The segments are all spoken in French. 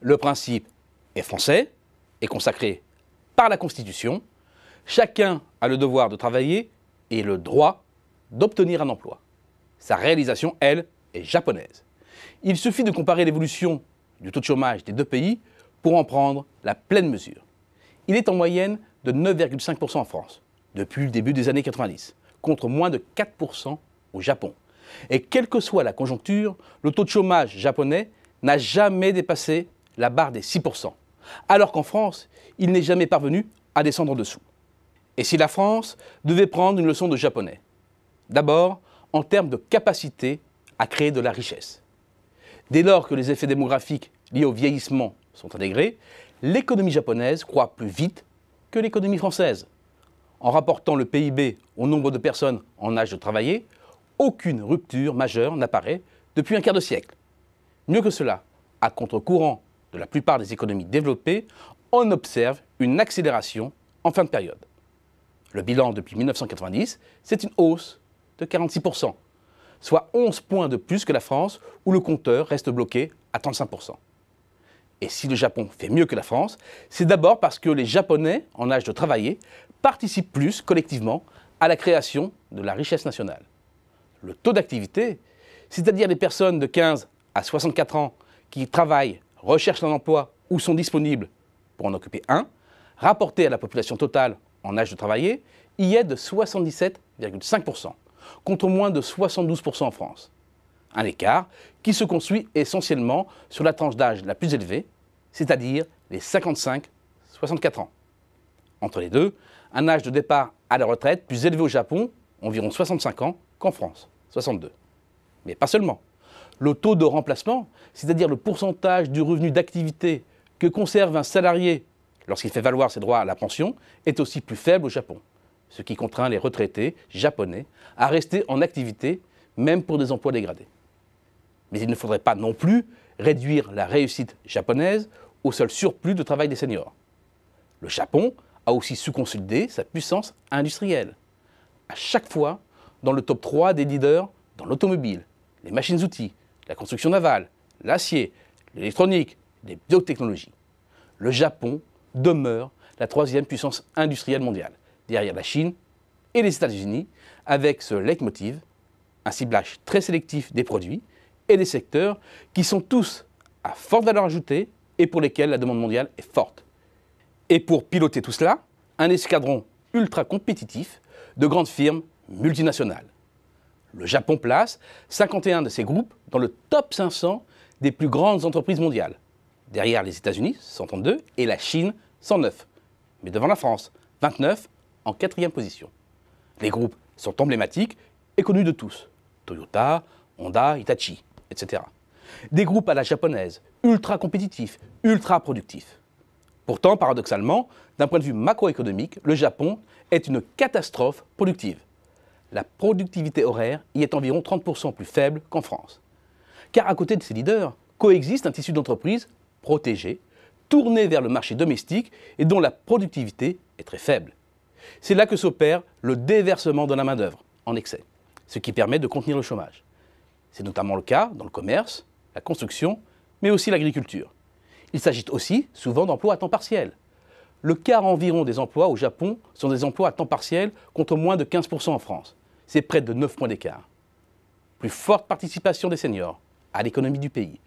Le principe est français, et consacré par la Constitution. Chacun a le devoir de travailler et le droit d'obtenir un emploi. Sa réalisation, elle, est japonaise. Il suffit de comparer l'évolution du taux de chômage des deux pays pour en prendre la pleine mesure. Il est en moyenne de 9,5% en France depuis le début des années 90, contre moins de 4% au Japon. Et quelle que soit la conjoncture, le taux de chômage japonais n'a jamais dépassé la barre des 6%, alors qu'en France, il n'est jamais parvenu à descendre en dessous. Et si la France devait prendre une leçon de japonais D'abord, en termes de capacité à créer de la richesse. Dès lors que les effets démographiques liés au vieillissement sont intégrés, l'économie japonaise croît plus vite que l'économie française. En rapportant le PIB au nombre de personnes en âge de travailler, aucune rupture majeure n'apparaît depuis un quart de siècle. Mieux que cela, à contre-courant la plupart des économies développées, on observe une accélération en fin de période. Le bilan depuis 1990, c'est une hausse de 46%, soit 11 points de plus que la France, où le compteur reste bloqué à 35%. Et si le Japon fait mieux que la France, c'est d'abord parce que les Japonais, en âge de travailler, participent plus collectivement à la création de la richesse nationale. Le taux d'activité, c'est-à-dire les personnes de 15 à 64 ans qui travaillent recherchent un emploi ou sont disponibles pour en occuper un, rapporté à la population totale en âge de travailler, y est de 77,5%, contre moins de 72% en France. Un écart qui se construit essentiellement sur la tranche d'âge la plus élevée, c'est-à-dire les 55-64 ans. Entre les deux, un âge de départ à la retraite plus élevé au Japon, environ 65 ans, qu'en France, 62. Mais pas seulement le taux de remplacement, c'est-à-dire le pourcentage du revenu d'activité que conserve un salarié lorsqu'il fait valoir ses droits à la pension, est aussi plus faible au Japon, ce qui contraint les retraités japonais à rester en activité, même pour des emplois dégradés. Mais il ne faudrait pas non plus réduire la réussite japonaise au seul surplus de travail des seniors. Le Japon a aussi su consolider sa puissance industrielle, à chaque fois dans le top 3 des leaders dans l'automobile, les machines-outils, la construction navale, l'acier, l'électronique, les biotechnologies. Le Japon demeure la troisième puissance industrielle mondiale, derrière la Chine et les États-Unis, avec ce leitmotiv, un ciblage très sélectif des produits et des secteurs qui sont tous à forte valeur ajoutée et pour lesquels la demande mondiale est forte. Et pour piloter tout cela, un escadron ultra compétitif de grandes firmes multinationales le Japon place 51 de ses groupes dans le top 500 des plus grandes entreprises mondiales. Derrière les États-Unis, 132, et la Chine, 109. Mais devant la France, 29, en quatrième position. Les groupes sont emblématiques et connus de tous. Toyota, Honda, Hitachi, etc. Des groupes à la japonaise, ultra compétitifs, ultra productifs. Pourtant, paradoxalement, d'un point de vue macroéconomique, le Japon est une catastrophe productive la productivité horaire y est environ 30% plus faible qu'en France. Car à côté de ces leaders coexiste un tissu d'entreprises protégé, tourné vers le marché domestique et dont la productivité est très faible. C'est là que s'opère le déversement de la main-d'œuvre en excès, ce qui permet de contenir le chômage. C'est notamment le cas dans le commerce, la construction, mais aussi l'agriculture. Il s'agit aussi souvent d'emplois à temps partiel, le quart environ des emplois au Japon sont des emplois à temps partiel contre moins de 15% en France. C'est près de 9 points d'écart. Plus forte participation des seniors à l'économie du pays,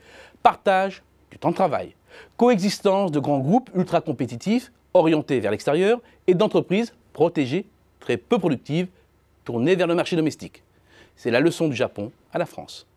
partage du temps de travail, coexistence de grands groupes ultra compétitifs orientés vers l'extérieur et d'entreprises protégées, très peu productives, tournées vers le marché domestique. C'est la leçon du Japon à la France.